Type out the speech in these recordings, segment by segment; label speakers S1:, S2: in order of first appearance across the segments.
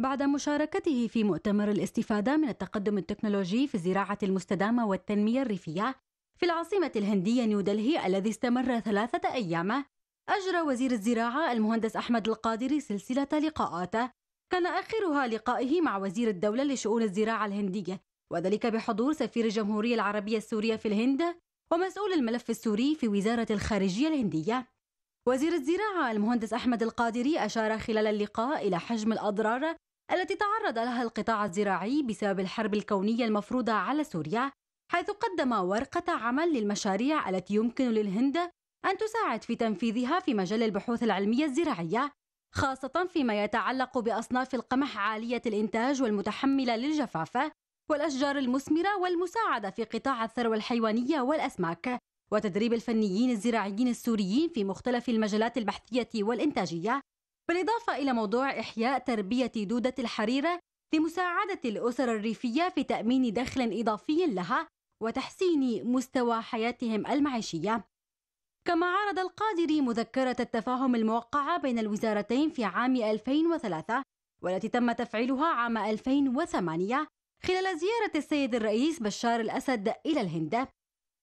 S1: بعد مشاركته في مؤتمر الاستفادة من التقدم التكنولوجي في الزراعة المستدامة والتنمية الريفية في العاصمة الهندية نيودلهي الذي استمر ثلاثة أيام أجرى وزير الزراعة المهندس أحمد القادري سلسلة لقاءات كان آخرها لقائه مع وزير الدولة لشؤون الزراعة الهندية وذلك بحضور سفير الجمهورية العربية السورية في الهند ومسؤول الملف السوري في وزارة الخارجية الهندية وزير الزراعة المهندس أحمد القادري أشار خلال اللقاء إلى حجم الأضرار التي تعرض لها القطاع الزراعي بسبب الحرب الكونية المفروضة على سوريا حيث قدم ورقة عمل للمشاريع التي يمكن للهند أن تساعد في تنفيذها في مجال البحوث العلمية الزراعية خاصة فيما يتعلق بأصناف القمح عالية الإنتاج والمتحملة للجفاف والأشجار المثمرة والمساعدة في قطاع الثروة الحيوانية والأسماك وتدريب الفنيين الزراعيين السوريين في مختلف المجالات البحثية والإنتاجية بالإضافة إلى موضوع إحياء تربية دودة الحريرة لمساعدة الأسر الريفية في تأمين دخل إضافي لها وتحسين مستوى حياتهم المعيشية كما عرض القادري مذكرة التفاهم الموقعة بين الوزارتين في عام 2003 والتي تم تفعيلها عام 2008 خلال زيارة السيد الرئيس بشار الأسد إلى الهند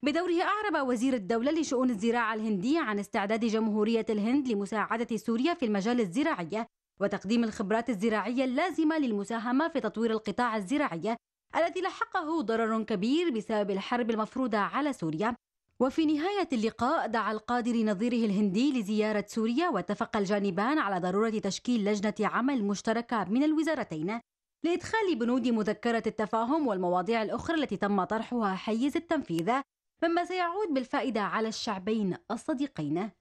S1: بدوره أعرب وزير الدولة لشؤون الزراعة الهندية عن استعداد جمهورية الهند لمساعدة سوريا في المجال الزراعي وتقديم الخبرات الزراعية اللازمة للمساهمة في تطوير القطاع الزراعي الذي لحقه ضرر كبير بسبب الحرب المفروضة على سوريا وفي نهاية اللقاء دعا القادر نظيره الهندي لزيارة سوريا واتفق الجانبان على ضرورة تشكيل لجنة عمل مشتركة من الوزارتين لإدخال بنود مذكرة التفاهم والمواضيع الأخرى التي تم طرحها حيز التنفيذ مما سيعود بالفائدة على الشعبين الصديقين